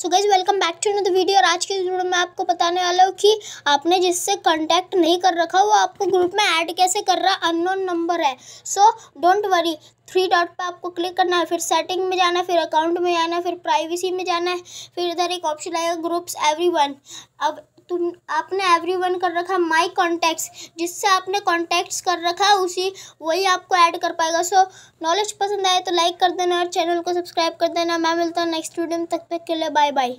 so guys welcome back to no the video और आज के वीडियो में आपको बताने वाला हूँ कि आपने जिससे कांटेक्ट नहीं कर रखा वो आपको ग्रुप में ऐड कैसे कर रहा है अननोन नंबर है so don't worry three dot पे आपको क्लिक करना है फिर सेटिंग में जाना है फिर अकाउंट में जाना है फिर प्राइवेसी में जाना है फिर इधर एक ऑप्शन आएगा ग्रुप्स एवरी अब तुम आपने एवरीवन कर रखा माय कॉन्टैक्ट्स जिससे आपने कॉन्टैक्ट्स कर रखा है उसी वही आपको ऐड कर पाएगा सो नॉलेज पसंद आए तो लाइक कर देना और चैनल को सब्सक्राइब कर देना मैं मिलता हूँ नेक्स्ट वीडियो में तक तक के लिए बाय बाय